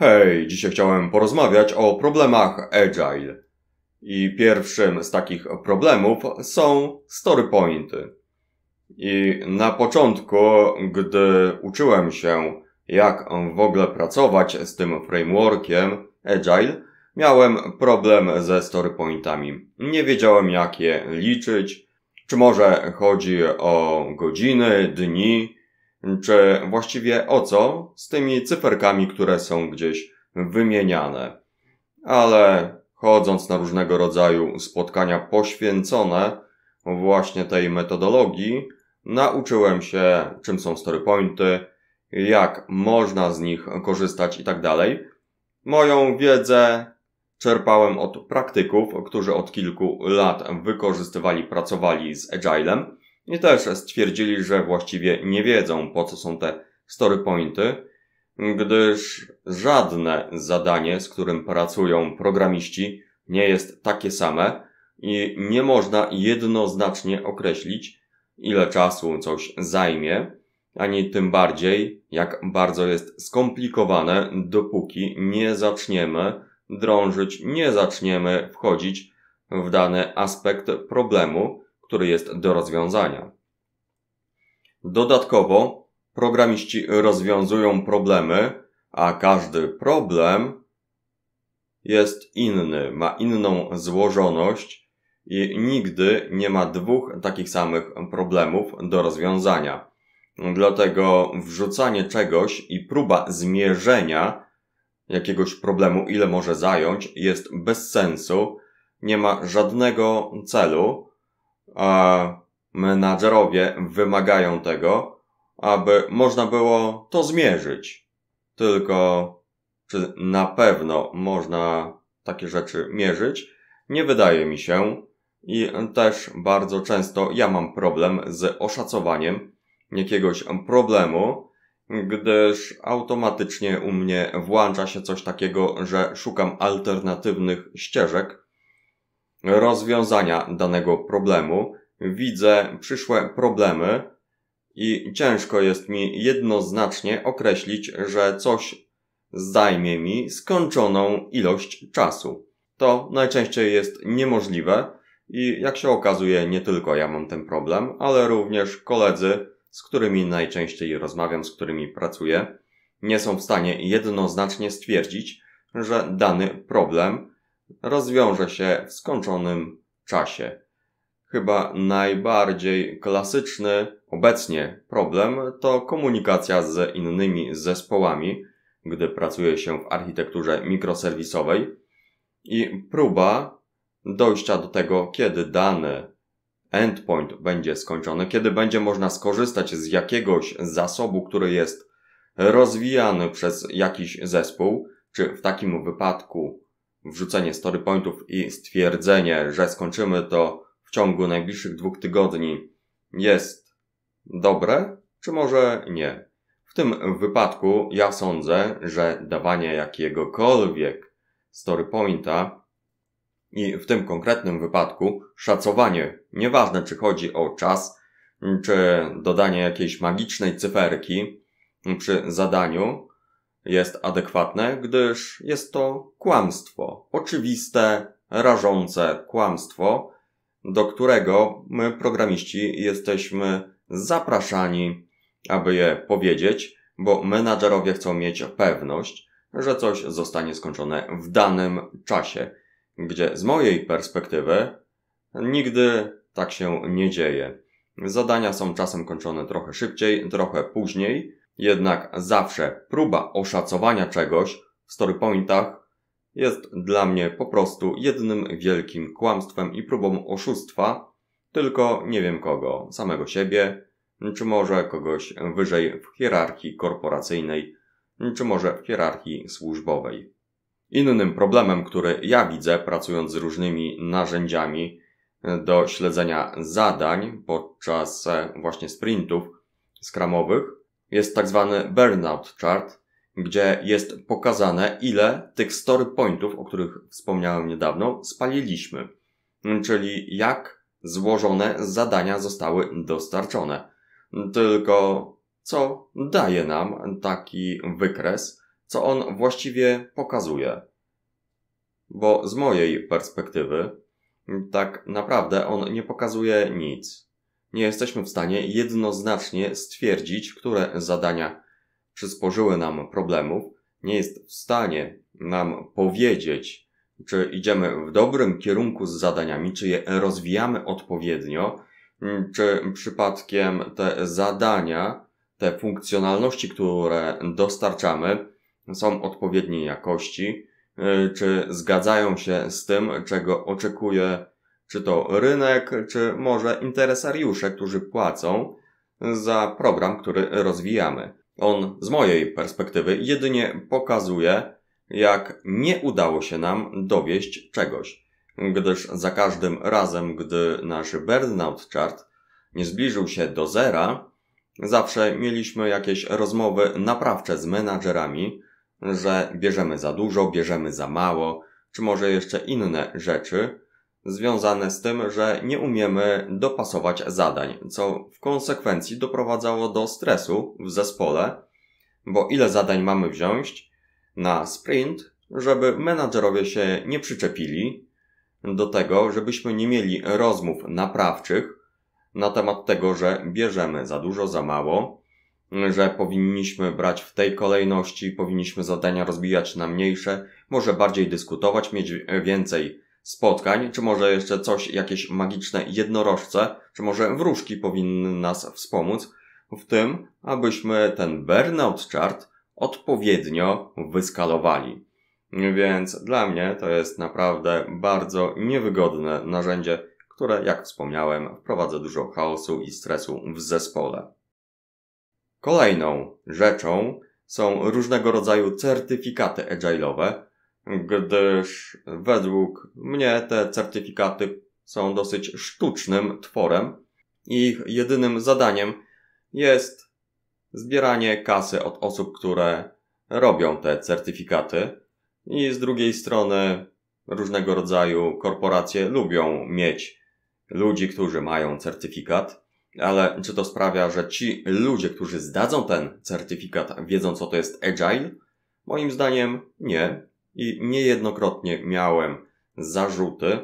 Hej, dzisiaj chciałem porozmawiać o problemach Agile. I pierwszym z takich problemów są storypointy. I na początku, gdy uczyłem się, jak w ogóle pracować z tym frameworkiem Agile, miałem problem ze storypointami. Nie wiedziałem, jak je liczyć. Czy może chodzi o godziny, dni, czy właściwie o co z tymi cyferkami, które są gdzieś wymieniane. Ale chodząc na różnego rodzaju spotkania poświęcone właśnie tej metodologii, nauczyłem się, czym są storypointy, jak można z nich korzystać i tak dalej. Moją wiedzę czerpałem od praktyków, którzy od kilku lat wykorzystywali, pracowali z Agilem i też stwierdzili, że właściwie nie wiedzą, po co są te story pointy, gdyż żadne zadanie, z którym pracują programiści, nie jest takie same i nie można jednoznacznie określić, ile czasu coś zajmie, ani tym bardziej, jak bardzo jest skomplikowane, dopóki nie zaczniemy drążyć, nie zaczniemy wchodzić w dany aspekt problemu, który jest do rozwiązania. Dodatkowo programiści rozwiązują problemy, a każdy problem jest inny, ma inną złożoność i nigdy nie ma dwóch takich samych problemów do rozwiązania. Dlatego wrzucanie czegoś i próba zmierzenia jakiegoś problemu, ile może zająć, jest bez sensu, nie ma żadnego celu, a menadżerowie wymagają tego, aby można było to zmierzyć. Tylko czy na pewno można takie rzeczy mierzyć? Nie wydaje mi się. I też bardzo często ja mam problem z oszacowaniem jakiegoś problemu, gdyż automatycznie u mnie włącza się coś takiego, że szukam alternatywnych ścieżek, rozwiązania danego problemu, widzę przyszłe problemy i ciężko jest mi jednoznacznie określić, że coś zajmie mi skończoną ilość czasu. To najczęściej jest niemożliwe i jak się okazuje, nie tylko ja mam ten problem, ale również koledzy, z którymi najczęściej rozmawiam, z którymi pracuję, nie są w stanie jednoznacznie stwierdzić, że dany problem rozwiąże się w skończonym czasie. Chyba najbardziej klasyczny obecnie problem to komunikacja z innymi zespołami, gdy pracuje się w architekturze mikroserwisowej i próba dojścia do tego, kiedy dany endpoint będzie skończony, kiedy będzie można skorzystać z jakiegoś zasobu, który jest rozwijany przez jakiś zespół, czy w takim wypadku wrzucenie story pointów i stwierdzenie, że skończymy to w ciągu najbliższych dwóch tygodni jest dobre, czy może nie. W tym wypadku ja sądzę, że dawanie jakiegokolwiek story pointa i w tym konkretnym wypadku szacowanie, nieważne czy chodzi o czas, czy dodanie jakiejś magicznej cyferki przy zadaniu, jest adekwatne, gdyż jest to kłamstwo, oczywiste, rażące kłamstwo, do którego my, programiści, jesteśmy zapraszani, aby je powiedzieć, bo menadżerowie chcą mieć pewność, że coś zostanie skończone w danym czasie, gdzie z mojej perspektywy nigdy tak się nie dzieje. Zadania są czasem kończone trochę szybciej, trochę później, jednak zawsze próba oszacowania czegoś w storypointach jest dla mnie po prostu jednym wielkim kłamstwem i próbą oszustwa, tylko nie wiem kogo, samego siebie, czy może kogoś wyżej w hierarchii korporacyjnej, czy może w hierarchii służbowej. Innym problemem, który ja widzę pracując z różnymi narzędziami do śledzenia zadań podczas e, właśnie sprintów skramowych, jest tak zwany burnout chart, gdzie jest pokazane, ile tych story pointów, o których wspomniałem niedawno, spaliliśmy. Czyli jak złożone zadania zostały dostarczone. Tylko co daje nam taki wykres, co on właściwie pokazuje. Bo z mojej perspektywy, tak naprawdę on nie pokazuje nic nie jesteśmy w stanie jednoznacznie stwierdzić, które zadania przysporzyły nam problemów, nie jest w stanie nam powiedzieć, czy idziemy w dobrym kierunku z zadaniami, czy je rozwijamy odpowiednio, mm, czy przypadkiem te zadania, te funkcjonalności, które dostarczamy, są odpowiedniej jakości, y, czy zgadzają się z tym, czego oczekuje czy to rynek, czy może interesariusze, którzy płacą za program, który rozwijamy. On z mojej perspektywy jedynie pokazuje, jak nie udało się nam dowieść czegoś, gdyż za każdym razem, gdy nasz burnout chart nie zbliżył się do zera, zawsze mieliśmy jakieś rozmowy naprawcze z menadżerami, że bierzemy za dużo, bierzemy za mało, czy może jeszcze inne rzeczy, związane z tym, że nie umiemy dopasować zadań, co w konsekwencji doprowadzało do stresu w zespole, bo ile zadań mamy wziąć na sprint, żeby menadżerowie się nie przyczepili do tego, żebyśmy nie mieli rozmów naprawczych na temat tego, że bierzemy za dużo, za mało, że powinniśmy brać w tej kolejności, powinniśmy zadania rozbijać na mniejsze, może bardziej dyskutować, mieć więcej spotkań, czy może jeszcze coś, jakieś magiczne jednorożce, czy może wróżki powinny nas wspomóc w tym, abyśmy ten burnout chart odpowiednio wyskalowali. Więc dla mnie to jest naprawdę bardzo niewygodne narzędzie, które, jak wspomniałem, wprowadza dużo chaosu i stresu w zespole. Kolejną rzeczą są różnego rodzaju certyfikaty agile'owe, gdyż według mnie te certyfikaty są dosyć sztucznym tworem. Ich jedynym zadaniem jest zbieranie kasy od osób, które robią te certyfikaty. I z drugiej strony różnego rodzaju korporacje lubią mieć ludzi, którzy mają certyfikat, ale czy to sprawia, że ci ludzie, którzy zdadzą ten certyfikat, wiedzą co to jest agile? Moim zdaniem nie i niejednokrotnie miałem zarzuty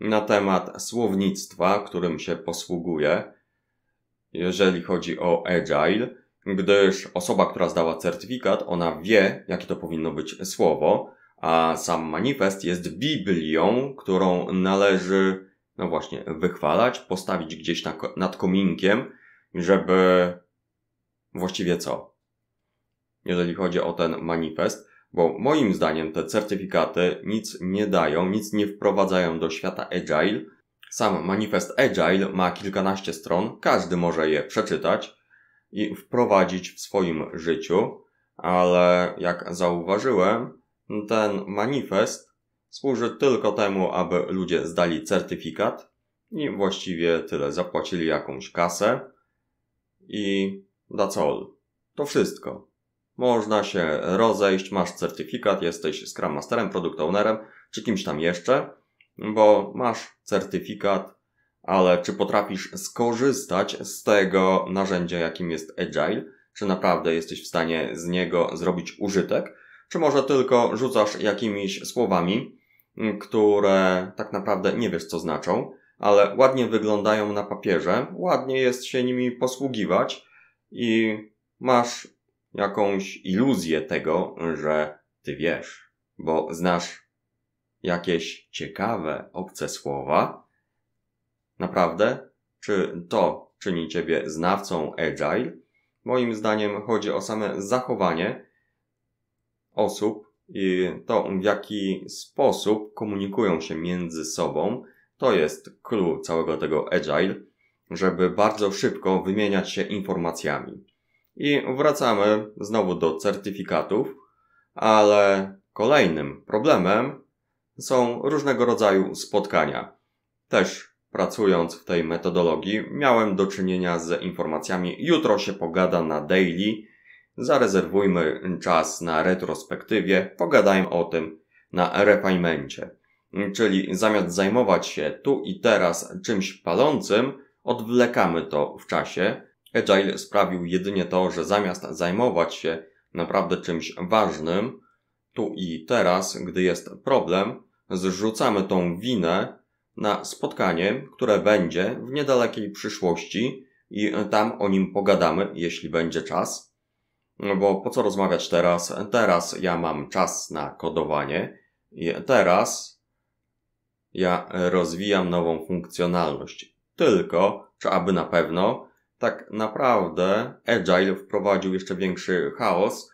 na temat słownictwa, którym się posługuję, jeżeli chodzi o agile, gdyż osoba, która zdała certyfikat, ona wie, jakie to powinno być słowo, a sam manifest jest Biblią, którą należy, no właśnie, wychwalać, postawić gdzieś na, nad kominkiem, żeby właściwie co? Jeżeli chodzi o ten manifest, bo moim zdaniem te certyfikaty nic nie dają, nic nie wprowadzają do świata Agile. Sam manifest Agile ma kilkanaście stron, każdy może je przeczytać i wprowadzić w swoim życiu, ale jak zauważyłem, ten manifest służy tylko temu, aby ludzie zdali certyfikat i właściwie tyle zapłacili jakąś kasę i that's all. To wszystko. Można się rozejść, masz certyfikat, jesteś Scrum Masterem, Product Ownerem, czy kimś tam jeszcze, bo masz certyfikat, ale czy potrafisz skorzystać z tego narzędzia, jakim jest Agile? Czy naprawdę jesteś w stanie z niego zrobić użytek? Czy może tylko rzucasz jakimiś słowami, które tak naprawdę nie wiesz, co znaczą, ale ładnie wyglądają na papierze, ładnie jest się nimi posługiwać i masz jakąś iluzję tego, że ty wiesz, bo znasz jakieś ciekawe, obce słowa. Naprawdę? Czy to czyni ciebie znawcą agile? Moim zdaniem chodzi o same zachowanie osób i to, w jaki sposób komunikują się między sobą. To jest clue całego tego agile, żeby bardzo szybko wymieniać się informacjami. I wracamy znowu do certyfikatów, ale kolejnym problemem są różnego rodzaju spotkania. Też pracując w tej metodologii, miałem do czynienia z informacjami jutro się pogada na daily, zarezerwujmy czas na retrospektywie, pogadajmy o tym na refinemencie. Czyli zamiast zajmować się tu i teraz czymś palącym, odwlekamy to w czasie, Agile sprawił jedynie to, że zamiast zajmować się naprawdę czymś ważnym, tu i teraz, gdy jest problem, zrzucamy tą winę na spotkanie, które będzie w niedalekiej przyszłości i tam o nim pogadamy, jeśli będzie czas. No bo po co rozmawiać teraz? Teraz ja mam czas na kodowanie i teraz ja rozwijam nową funkcjonalność. Tylko, czy aby na pewno, tak naprawdę Agile wprowadził jeszcze większy chaos,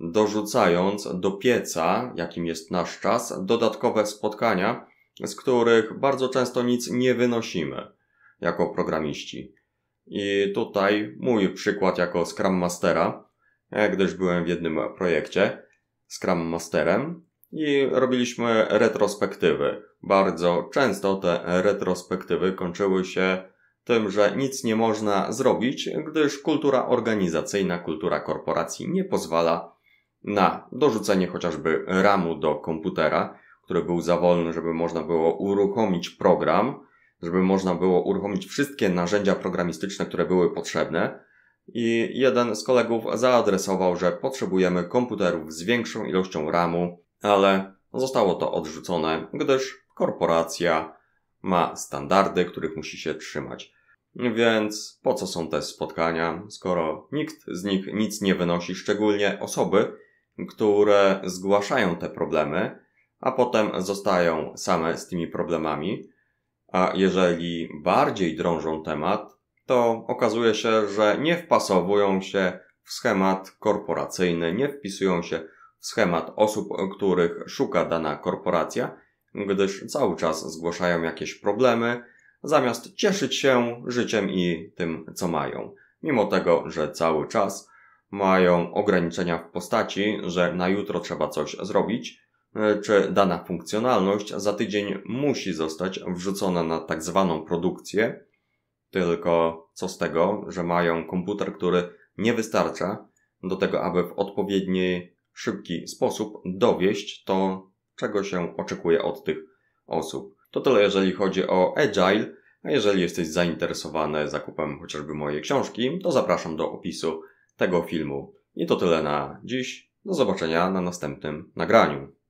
dorzucając do pieca, jakim jest nasz czas, dodatkowe spotkania, z których bardzo często nic nie wynosimy jako programiści. I tutaj mój przykład jako Scrum Mastera, gdyż byłem w jednym projekcie Scrum Masterem i robiliśmy retrospektywy. Bardzo często te retrospektywy kończyły się tym, że nic nie można zrobić, gdyż kultura organizacyjna, kultura korporacji nie pozwala na dorzucenie chociażby ramu do komputera, który był za wolny, żeby można było uruchomić program, żeby można było uruchomić wszystkie narzędzia programistyczne, które były potrzebne. I jeden z kolegów zaadresował, że potrzebujemy komputerów z większą ilością RAMu, ale zostało to odrzucone, gdyż korporacja ma standardy, których musi się trzymać. Więc po co są te spotkania, skoro nikt z nich nic nie wynosi, szczególnie osoby, które zgłaszają te problemy, a potem zostają same z tymi problemami. A jeżeli bardziej drążą temat, to okazuje się, że nie wpasowują się w schemat korporacyjny, nie wpisują się w schemat osób, których szuka dana korporacja gdyż cały czas zgłaszają jakieś problemy, zamiast cieszyć się życiem i tym, co mają. Mimo tego, że cały czas mają ograniczenia w postaci, że na jutro trzeba coś zrobić, e, czy dana funkcjonalność za tydzień musi zostać wrzucona na tak zwaną produkcję. Tylko co z tego, że mają komputer, który nie wystarcza do tego, aby w odpowiedni, szybki sposób dowieść to czego się oczekuje od tych osób. To tyle, jeżeli chodzi o Agile. A jeżeli jesteś zainteresowany zakupem chociażby mojej książki, to zapraszam do opisu tego filmu. I to tyle na dziś. Do zobaczenia na następnym nagraniu.